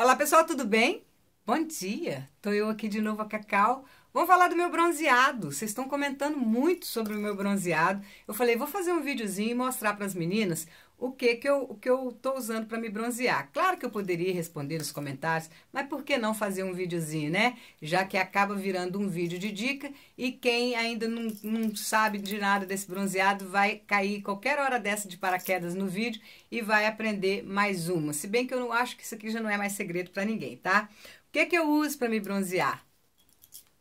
Olá pessoal, tudo bem? Bom dia, tô eu aqui de novo a Cacau. Vamos falar do meu bronzeado. Vocês estão comentando muito sobre o meu bronzeado. Eu falei, vou fazer um videozinho e mostrar para as meninas o que que eu que eu estou usando para me bronzear. Claro que eu poderia responder nos comentários, mas por que não fazer um videozinho, né? Já que acaba virando um vídeo de dica e quem ainda não, não sabe de nada desse bronzeado vai cair qualquer hora dessa de paraquedas no vídeo e vai aprender mais uma. Se bem que eu não acho que isso aqui já não é mais segredo para ninguém, tá? O que que eu uso para me bronzear?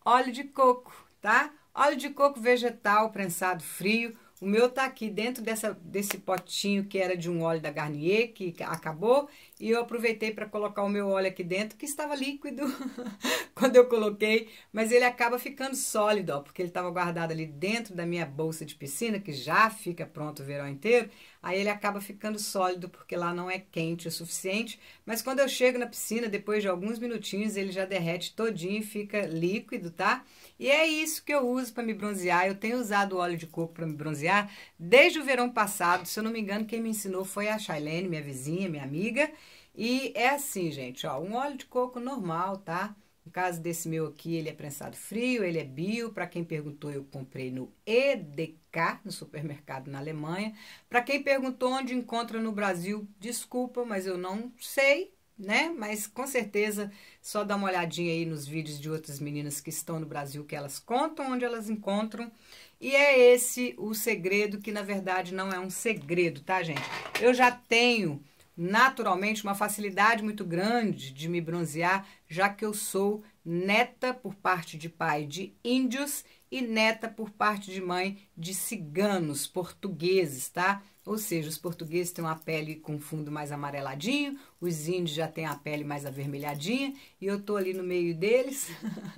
Óleo de coco, tá? Óleo de coco vegetal prensado frio o meu tá aqui dentro dessa, desse potinho que era de um óleo da Garnier, que acabou, e eu aproveitei para colocar o meu óleo aqui dentro, que estava líquido quando eu coloquei, mas ele acaba ficando sólido, ó, porque ele estava guardado ali dentro da minha bolsa de piscina, que já fica pronto o verão inteiro, Aí ele acaba ficando sólido porque lá não é quente o suficiente, mas quando eu chego na piscina, depois de alguns minutinhos, ele já derrete todinho e fica líquido, tá? E é isso que eu uso para me bronzear. Eu tenho usado óleo de coco para me bronzear desde o verão passado. Se eu não me engano, quem me ensinou foi a Shailene, minha vizinha, minha amiga. E é assim, gente, ó, um óleo de coco normal, tá? No caso desse meu aqui, ele é prensado frio, ele é bio. Para quem perguntou, eu comprei no EDK, no supermercado na Alemanha. Para quem perguntou onde encontra no Brasil, desculpa, mas eu não sei, né? Mas com certeza, só dá uma olhadinha aí nos vídeos de outras meninas que estão no Brasil, que elas contam onde elas encontram. E é esse o segredo, que na verdade não é um segredo, tá, gente? Eu já tenho naturalmente uma facilidade muito grande de me bronzear, já que eu sou neta por parte de pai de índios e neta por parte de mãe de ciganos portugueses, tá? Ou seja, os portugueses têm uma pele com fundo mais amareladinho, os índios já têm a pele mais avermelhadinha, e eu tô ali no meio deles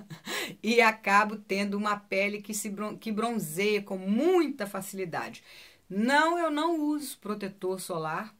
e acabo tendo uma pele que se que bronzeia com muita facilidade. Não, eu não uso protetor solar,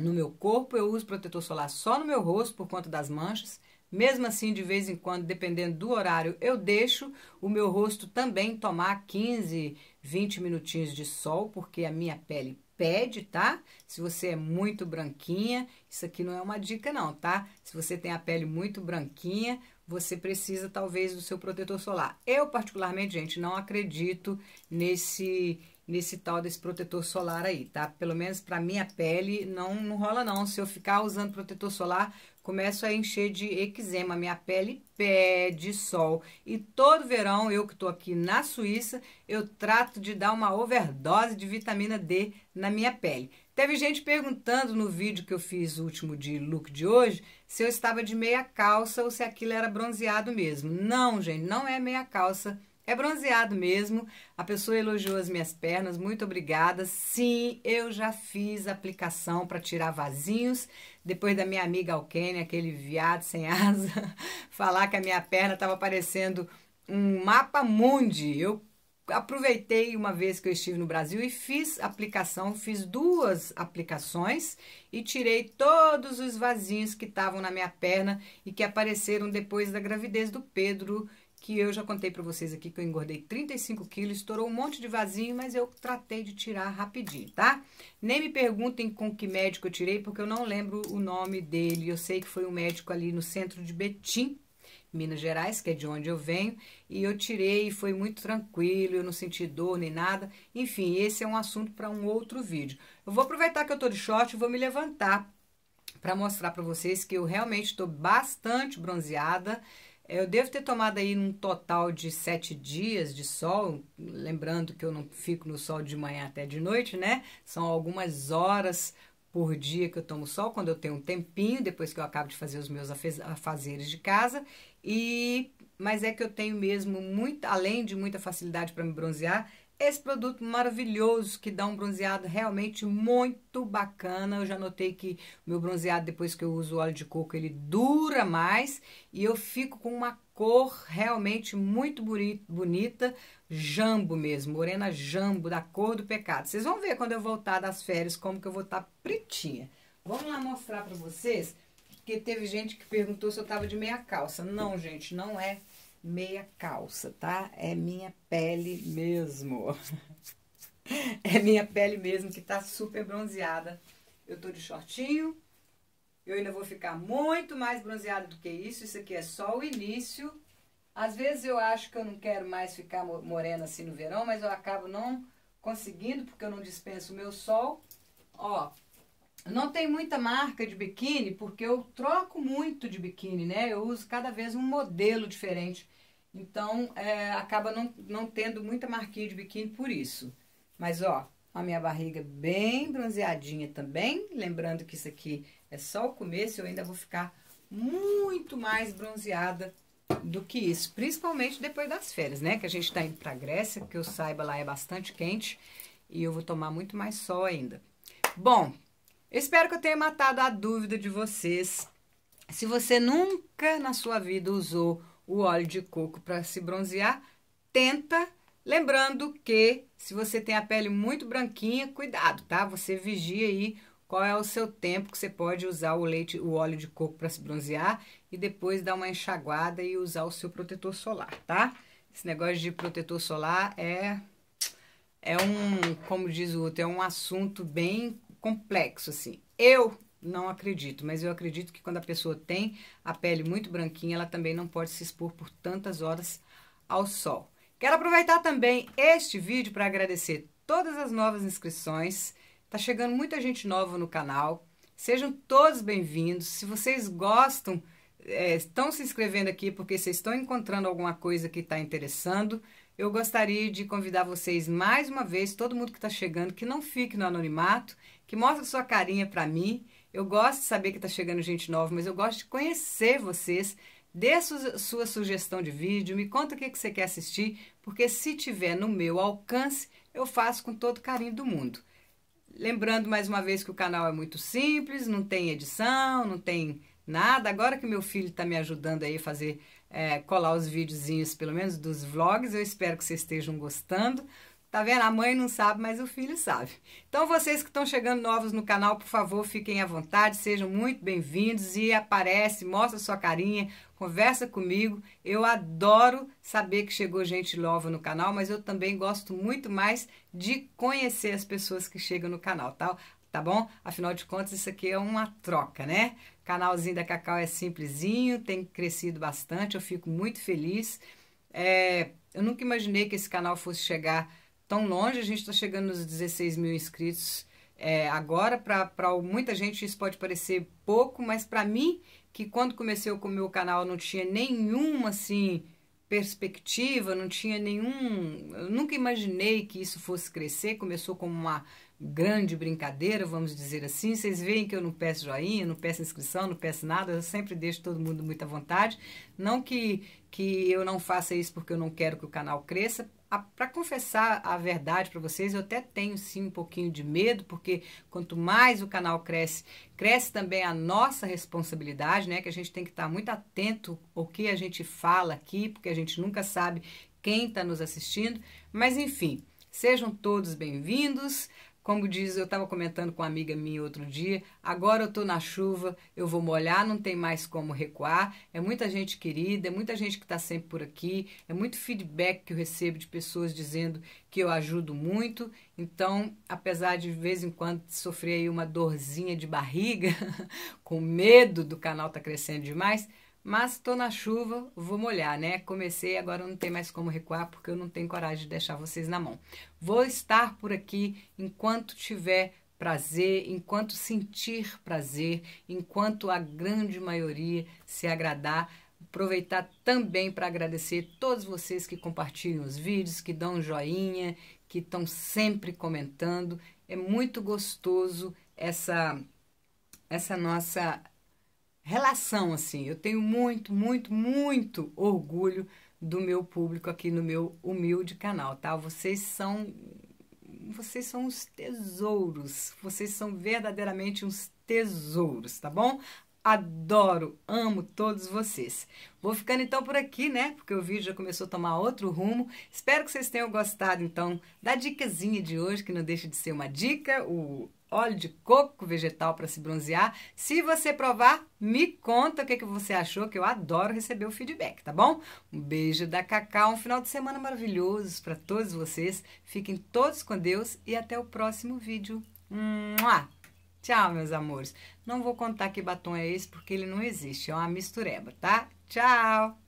no meu corpo, eu uso protetor solar só no meu rosto por conta das manchas. Mesmo assim, de vez em quando, dependendo do horário, eu deixo o meu rosto também tomar 15, 20 minutinhos de sol, porque a minha pele pede, tá? Se você é muito branquinha, isso aqui não é uma dica não, tá? Se você tem a pele muito branquinha, você precisa talvez do seu protetor solar. Eu particularmente, gente, não acredito nesse nesse tal desse protetor solar aí, tá? Pelo menos para minha pele não, não rola não. Se eu ficar usando protetor solar, começo a encher de eczema, minha pele pede sol. E todo verão, eu que tô aqui na Suíça, eu trato de dar uma overdose de vitamina D na minha pele. Teve gente perguntando no vídeo que eu fiz o último de look de hoje se eu estava de meia calça ou se aquilo era bronzeado mesmo. Não, gente, não é meia calça é bronzeado mesmo. A pessoa elogiou as minhas pernas, muito obrigada. Sim, eu já fiz aplicação para tirar vazinhos. Depois da minha amiga Alkene, aquele viado sem asa, falar que a minha perna estava parecendo um mapa mundi. Eu aproveitei uma vez que eu estive no Brasil e fiz aplicação, fiz duas aplicações e tirei todos os vasinhos que estavam na minha perna e que apareceram depois da gravidez do Pedro que eu já contei para vocês aqui que eu engordei 35 quilos, estourou um monte de vasinho, mas eu tratei de tirar rapidinho, tá? Nem me perguntem com que médico eu tirei, porque eu não lembro o nome dele. Eu sei que foi um médico ali no centro de Betim, Minas Gerais, que é de onde eu venho, e eu tirei e foi muito tranquilo, eu não senti dor nem nada. Enfim, esse é um assunto para um outro vídeo. Eu vou aproveitar que eu tô de short e vou me levantar para mostrar para vocês que eu realmente estou bastante bronzeada. É, eu devo ter tomado aí um total de sete dias de sol, lembrando que eu não fico no sol de manhã até de noite, né? São algumas horas por dia que eu tomo sol, quando eu tenho um tempinho, depois que eu acabo de fazer os meus afazeres de casa. E mas é que eu tenho mesmo muito, além de muita facilidade para me bronzear, esse produto maravilhoso que dá um bronzeado realmente muito bacana. Eu já notei que meu bronzeado, depois que eu uso o óleo de coco, ele dura mais. E eu fico com uma cor realmente muito bonita, jambo mesmo, morena jambo, da cor do pecado. Vocês vão ver quando eu voltar das férias como que eu vou estar tá pretinha. Vamos lá mostrar pra vocês, porque teve gente que perguntou se eu tava de meia calça. Não, gente, não é meia calça, tá? É minha pele mesmo. é minha pele mesmo que tá super bronzeada. Eu tô de shortinho. Eu ainda vou ficar muito mais bronzeada do que isso. Isso aqui é só o início. Às vezes eu acho que eu não quero mais ficar morena assim no verão, mas eu acabo não conseguindo, porque eu não dispenso o meu sol. Ó, não tem muita marca de biquíni, porque eu troco muito de biquíni, né? Eu uso cada vez um modelo diferente. Então, é, acaba não, não tendo muita marquinha de biquíni por isso. Mas, ó, a minha barriga bem bronzeadinha também. Lembrando que isso aqui é só o começo, eu ainda vou ficar muito mais bronzeada do que isso. Principalmente depois das férias, né? Que a gente tá indo pra Grécia, que eu saiba lá é bastante quente. E eu vou tomar muito mais sol ainda. Bom, Espero que eu tenha matado a dúvida de vocês. Se você nunca na sua vida usou o óleo de coco para se bronzear, tenta. Lembrando que se você tem a pele muito branquinha, cuidado, tá? Você vigia aí qual é o seu tempo que você pode usar o leite, o óleo de coco para se bronzear e depois dar uma enxaguada e usar o seu protetor solar, tá? Esse negócio de protetor solar é é um, como diz o outro, é um assunto bem complexo, assim. Eu não acredito, mas eu acredito que quando a pessoa tem a pele muito branquinha, ela também não pode se expor por tantas horas ao sol. Quero aproveitar também este vídeo para agradecer todas as novas inscrições. Tá chegando muita gente nova no canal. Sejam todos bem-vindos. Se vocês gostam, é, estão se inscrevendo aqui porque vocês estão encontrando alguma coisa que está interessando eu gostaria de convidar vocês mais uma vez, todo mundo que está chegando, que não fique no anonimato, que mostre sua carinha para mim. Eu gosto de saber que está chegando gente nova, mas eu gosto de conhecer vocês. Dê sua sugestão de vídeo, me conta o que, que você quer assistir, porque se tiver no meu alcance, eu faço com todo carinho do mundo. Lembrando mais uma vez que o canal é muito simples, não tem edição, não tem nada. Agora que meu filho está me ajudando aí a fazer é, colar os videozinhos, pelo menos dos vlogs. Eu espero que vocês estejam gostando. Tá vendo? A mãe não sabe, mas o filho sabe. Então, vocês que estão chegando novos no canal, por favor, fiquem à vontade, sejam muito bem-vindos e aparece, mostra sua carinha, conversa comigo. Eu adoro saber que chegou gente nova no canal, mas eu também gosto muito mais de conhecer as pessoas que chegam no canal, tá? Tá bom? Afinal de contas, isso aqui é uma troca, né? canalzinho da Cacau é simplesinho, tem crescido bastante, eu fico muito feliz. É, eu nunca imaginei que esse canal fosse chegar tão longe, a gente está chegando nos 16 mil inscritos é, agora. Para muita gente isso pode parecer pouco, mas para mim, que quando comecei com o meu canal não tinha nenhuma assim perspectiva, não tinha nenhum. Eu nunca imaginei que isso fosse crescer. Começou como uma grande brincadeira, vamos dizer assim. Vocês veem que eu não peço joinha, não peço inscrição, não peço nada, eu sempre deixo todo mundo muito à vontade. Não que, que eu não faça isso porque eu não quero que o canal cresça. Para confessar a verdade para vocês, eu até tenho sim um pouquinho de medo, porque quanto mais o canal cresce, cresce também a nossa responsabilidade, né? Que a gente tem que estar tá muito atento ao que a gente fala aqui, porque a gente nunca sabe quem está nos assistindo. Mas enfim, sejam todos bem-vindos. Como diz, eu estava comentando com uma amiga minha outro dia, agora eu estou na chuva, eu vou molhar, não tem mais como recuar. É muita gente querida, é muita gente que está sempre por aqui, é muito feedback que eu recebo de pessoas dizendo que eu ajudo muito. Então, apesar de, de vez em quando sofrer aí uma dorzinha de barriga, com medo do canal tá crescendo demais, mas tô na chuva, vou molhar, né? Comecei, agora não tem mais como recuar porque eu não tenho coragem de deixar vocês na mão. Vou estar por aqui enquanto tiver prazer, enquanto sentir prazer, enquanto a grande maioria se agradar. Aproveitar também para agradecer todos vocês que compartilham os vídeos, que dão um joinha, que estão sempre comentando. É muito gostoso essa essa nossa relação assim. Eu tenho muito, muito, muito orgulho do meu público aqui no meu humilde canal, tá? Vocês são vocês são os tesouros, vocês são verdadeiramente uns tesouros, tá bom? Adoro, amo todos vocês. Vou ficando então por aqui, né? Porque o vídeo já começou a tomar outro rumo. Espero que vocês tenham gostado então da dicasinha de hoje, que não deixa de ser uma dica, o óleo de coco vegetal para se bronzear. Se você provar, me conta o que, que você achou, que eu adoro receber o feedback, tá bom? Um beijo da Cacau, um final de semana maravilhoso para todos vocês. Fiquem todos com Deus e até o próximo vídeo. Mua! Tchau, meus amores. Não vou contar que batom é esse porque ele não existe, é uma mistureba, tá? Tchau!